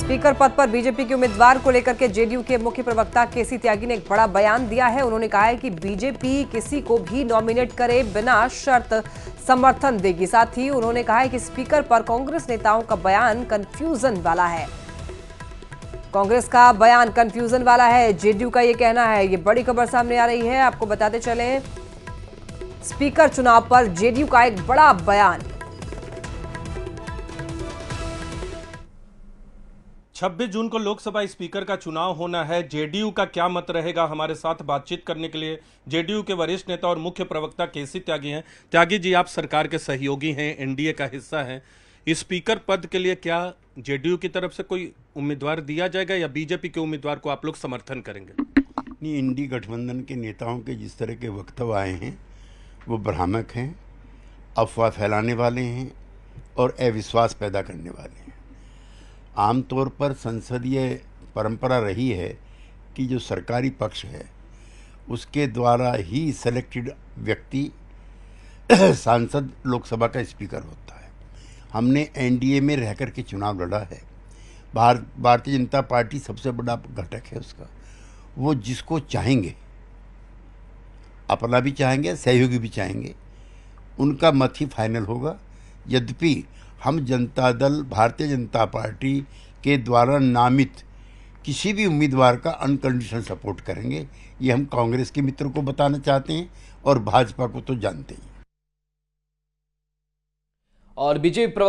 speaker पद पर BJP के उम्मीदवार को लेकर के जेडीयू के मुख्य प्रवक्ता केसी त्यागी ने एक बड़ा बयान दिया है उन्होंने कहा है कि बीजेपी किसी को भी नॉमिनेट करे बिना शर्त समर्थन देगी साथ ही उन्होंने कहा है कि स्पीकर पर कांग्रेस नेताओं का बयान कंफ्यूजन वाला है कांग्रेस का बयान कंफ्यूजन वाला है जेडीयू का यह कहना है ये बड़ी खबर सामने आ रही है आपको बताते चले स्पीकर चुनाव पर जेडीयू का एक बड़ा बयान 26 जून को लोकसभा स्पीकर का चुनाव होना है जेडीयू का क्या मत रहेगा हमारे साथ बातचीत करने के लिए जेडीयू के वरिष्ठ नेता और मुख्य प्रवक्ता केसी त्यागी हैं त्यागी जी आप सरकार के सहयोगी हैं एनडीए का हिस्सा हैं स्पीकर पद के लिए क्या जेडीयू की तरफ से कोई उम्मीदवार दिया जाएगा या बीजेपी के उम्मीदवार को आप लोग समर्थन करेंगे नहीं इंडी गठबंधन के नेताओं के जिस तरह के वक्तव्य आए हैं वो भ्रामक हैं अफवाह फैलाने वाले हैं और अविश्वास पैदा करने वाले हैं आमतौर पर संसदीय परंपरा रही है कि जो सरकारी पक्ष है उसके द्वारा ही सिलेक्टेड व्यक्ति सांसद लोकसभा का स्पीकर होता है हमने एनडीए में रह कर के चुनाव लड़ा है भारत भारतीय जनता पार्टी सबसे बड़ा घटक है उसका वो जिसको चाहेंगे अपना भी चाहेंगे सहयोगी भी चाहेंगे उनका मत ही फाइनल होगा यद्यपि हम जनता दल भारतीय जनता पार्टी के द्वारा नामित किसी भी उम्मीदवार का अनकंडीशनल सपोर्ट करेंगे ये हम कांग्रेस के मित्रों को बताना चाहते हैं और भाजपा को तो जानते ही और बीजेपी प्रवक्ता